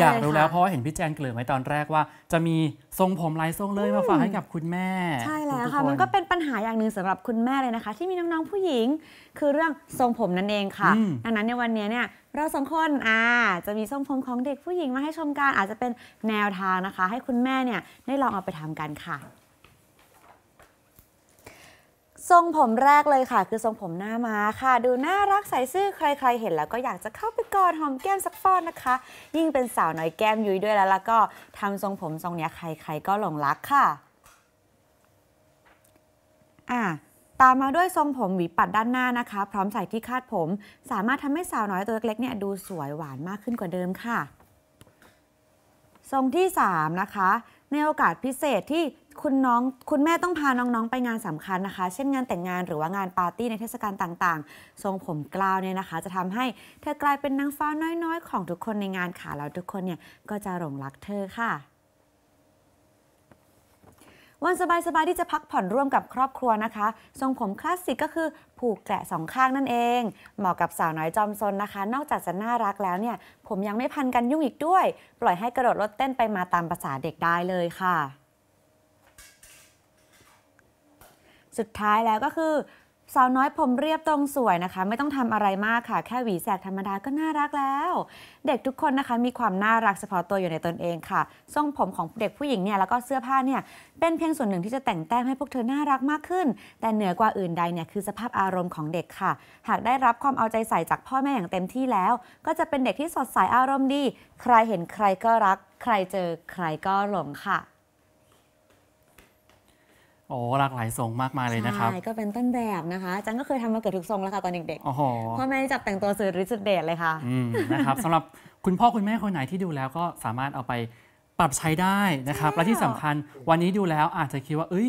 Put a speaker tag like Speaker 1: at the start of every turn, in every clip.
Speaker 1: อยากรู้แล้วเพรา
Speaker 2: ะว่าเห็นพี่แจนเกลือไว้ตอนแรกว่า จะมีทรงผมลายทรงเลยมาฝากให้กับคุณแม่
Speaker 1: ใช่แล้วค่ะมันก็เป็นปัญหาอย่างหนึ่งสำหรับคุณแม่เลยนะคะ ที่มีน้องๆผู้หญิง คือเรื่องทรงผมนั่นเองค่ะดังนั้นในวันนี้เนี่ยเราสองคนอ่าจะมีทรงผมของเด็กผู้หญิงมาให้ชมกันอาจจะเป็นแนวทางนะคะ ให้คุณแม่เนี่ยได้ลองเอาไปทำกันค่ะทรงผมแรกเลยค่ะ คือทรงผมหน้าม้าค่ะ ดูน่ารักใส่ซื่อใคร ๆ เห็นแล้วก็อยากจะเข้าไปกอดหอมแก้มสักฟอนนะคะ ยิ่งเป็นสาวน้อยแก้มยุ้ยด้วยแล้วล่ะก็ทำทรงผมทรงเนี้ยใครๆก็หลงรักค่ะอ่าตามมาด้วยทรงผมหวีปัดด้านหน้านะคะ พร้อมใส่ที่คาดผม สามารถทำให้สาวน้อยตัวเล็กๆเนี่ยดูสวยหวานมากขึ้นกว่าเดิมค่ะ ทรงที่3นะคะในโอกาสพิเศษที่คุณน้องคุณแม่ต้องพาน้องๆ ไปงานสำคัญนะคะ เช่นงานแต่งงานหรือว่างานปาร์ตี้ในเทศกาลต่างๆ ทรงผมกล้าวเนี่ยนะคะ จะทำให้เธอกลายเป็นนางฟ้าน้อยๆ ของทุกคนในงานค่ะแล้วทุกคนเนี่ยก็จะหลงรักเธอค่ะวันสบายๆ ที่จะพักผ่อนร่วมกับครอบครัวนะคะ ทรงผมคลาสสิกก็คือ ผูกแกะสองข้างนั่นเอง เหมาะกับสาวน้อยจอมซนนะคะ นอกจากจะน่ารักแล้วเนี่ย ผมยังไม่พันกันยุ่งอีกด้วย ปล่อยให้กระโดดรถเต้นไปมาตามภาษาเด็กได้เลยค่ะ สุดท้ายแล้วก็คือสาวน้อยผมเรียบตรงสวยนะคะ ไม่ต้องทำอะไรมากค่ะ แค่หวีแสกธรรมดาก็น่ารักแล้ว เด็กทุกคนนะคะมีความน่ารักเฉพาะตัวอยู่ในตนเองค่ะทรงผมของเด็กผู้หญิงเนี่ยแล้วก็เสื้อผ้าเนี่ย เป็นเพียงส่วนหนึ่งที่จะแต่งแต้มให้พวกเธอน่ารักมากขึ้น แต่เหนือกว่าอื่นใดเนี่ยคือสภาพอารมณ์ของเด็กค่ะ หากได้รับความเอาใจใส่จากพ่อแม่อย่างเต็มที่แล้ว ก็จะเป็นเด็กที่สดใสอารมณ์ดี ใครเห็นใครก็รัก ใครเจอ ใครก็หลงค่ะ
Speaker 2: โอ้หลากหลายทรงมากมายเลยนะครับใช่ก็
Speaker 1: เป็นต้นแบบนะคะจังก็เคยทำมาเกือบทุกทรงแล้วค่ะตอนเด็กๆพ่อแม่จับแต่งตัวสุดฤทธิ์สุดเดชเลยค่ะ
Speaker 2: นะครับสำหรับคุณพ่อคุณแม่คนไหนที่ดูแล้ว ก็สามารถเอาไปปรับใช้ได้นะครับ และที่สำคัญวันนี้ดูแล้วอาจจะคิดว่าเอ้ย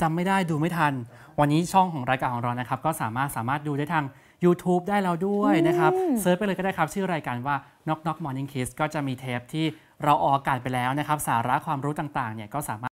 Speaker 2: จำไม่ได้ดูไม่ทัน วันนี้ช่องของรายการของเรานะครับก็สามารถสามารถดูได้ทาง YouTube ได้เราด้วยนะครับเซิร์ชไปเลยก็ได้ครับชื่อรายการว่า Knock Knock Morning Kiss ก็จะมีเทปที่เราออกอากาศไปแล้วนะครับสาระความรู้ต่างๆเนี่ยก็สามารถ